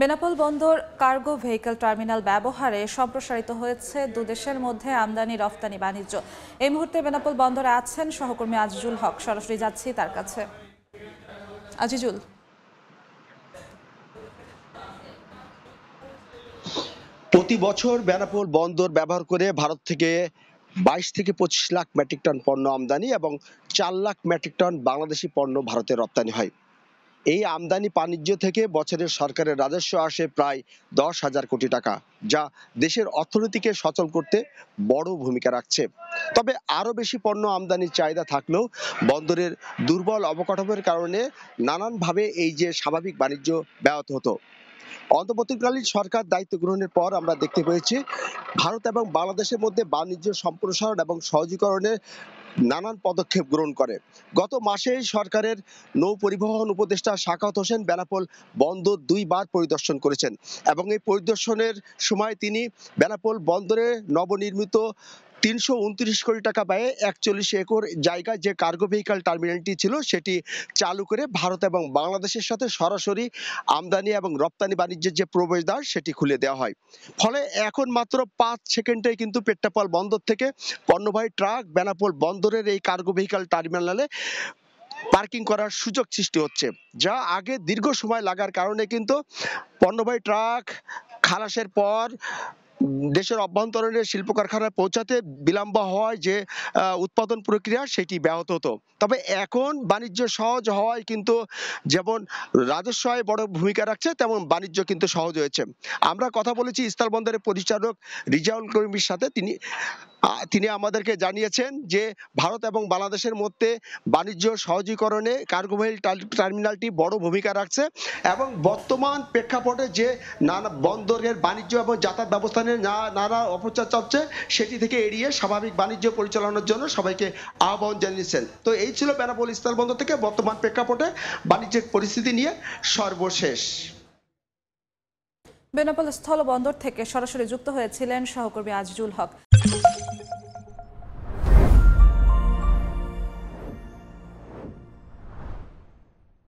বেনাপোল বন্দর cargo vehicle terminal ব্যবহারে সম্প্রসারিত হয়েছে দুদেশের মধ্যে আমদানি রফতানি বাণিজ্য এই মুহূর্তে বেনাপোল বন্দরে আছেন সহকর্মী আজিজুল হক সরাসরি যাচ্ছি তার কাছে আজিজুল প্রতি বছর বেনাপোল বন্দর ব্যবহার করে ভারত থেকে বাইশ থেকে পঁচিশ লাখ মেট্রিক টন পণ্য আমদানি এবং চার লাখ মেট্রিক টন বাংলাদেশি পণ্য ভারতে রপ্তানি হয় এই আমদানি বাণিজ্য থেকে বছরে সরকারের রাজস্ব আসে প্রায় দশ হাজার কোটি টাকা যা দেশের অর্থনীতিকে সচল করতে বড় ভূমিকা রাখছে তবে আরও বেশি পণ্য আমদানির চাহিদা থাকলেও বন্দরের দুর্বল অবকাঠামোর কারণে নানানভাবে এই যে স্বাভাবিক বাণিজ্য ব্যাহত হতো অন্তর্বর্তীকালীন সরকার দায়িত্ব গ্রহণের পর আমরা দেখতে পেয়েছি ভারত এবং বাংলাদেশের মধ্যে বাণিজ্য সম্প্রসারণ এবং সহজীকরণের নানান পদক্ষেপ গ্রহণ করে গত মাসে সরকারের নৌ পরিবহন উপদেষ্টা সাকাত হোসেন বেনাপোল বন্দর দুইবার পরিদর্শন করেছেন এবং এই পরিদর্শনের সময় তিনি বেনাপোল বন্দরে নবনির্মিত তিনশো কোটি টাকা ব্যয়ে একচল্লিশ একর জায়গায় যে কার্গো ভেহিকাল টার্মিনালটি ছিল সেটি চালু করে ভারত এবং বাংলাদেশের সাথে সরাসরি আমদানি এবং রপ্তানি বাণিজ্যের যে প্রবেশদ্বার সেটি খুলে দেওয়া হয় ফলে এখন মাত্র পাঁচ সেকেন্ডে কিন্তু পেট্রাপল বন্দর থেকে পণ্যবাহী ট্রাক বেনাপোল বন্দরের এই কার্গো ভেহিকাল টার্মিনালে পার্কিং করার সুযোগ সৃষ্টি হচ্ছে যা আগে দীর্ঘ সময় লাগার কারণে কিন্তু পণ্যবাহী ট্রাক খালাসের পর দেশের অভ্যন্তরীণে শিল্প কারখানায় পৌঁছাতে বিলম্ব হওয়ায় যে উৎপাদন প্রক্রিয়া সেটি ব্যাহত হতো তবে এখন বাণিজ্য সহজ হওয়ায় কিন্তু যেমন রাজস্ব আয় বড় ভূমিকা রাখছে তেমন বাণিজ্য কিন্তু সহজ হয়েছে আমরা কথা বলেছি ইস্তার বন্দরের পরিচালক রিজাউল করিমের সাথে তিনি তিনি আমাদেরকে জানিয়েছেন যে ভারত এবং বাংলাদেশের মধ্যে বাণিজ্য সহজীকরণে কার্গোভেল টার্মিনালটি বড় ভূমিকা রাখছে এবং বর্তমান প্রেক্ষাপটে যে নানা বন্দরের বাণিজ্য এবং যাতায়াত ব্যবস্থা নিয়ে নানা অপচার চলছে সেটি থেকে এড়িয়ে স্বাভাবিক বাণিজ্য পরিচালনার জন্য সবাইকে আহ্বান জানিয়েছেন তো এই ছিল বেনাপোল বন্দর থেকে বর্তমান প্রেক্ষাপটে বাণিজ্যিক পরিস্থিতি নিয়ে সর্বশেষ বেনাপোল স্থলবন্দর থেকে সরাসরি যুক্ত হয়েছিলেন সহকর্মী আজিজুল হক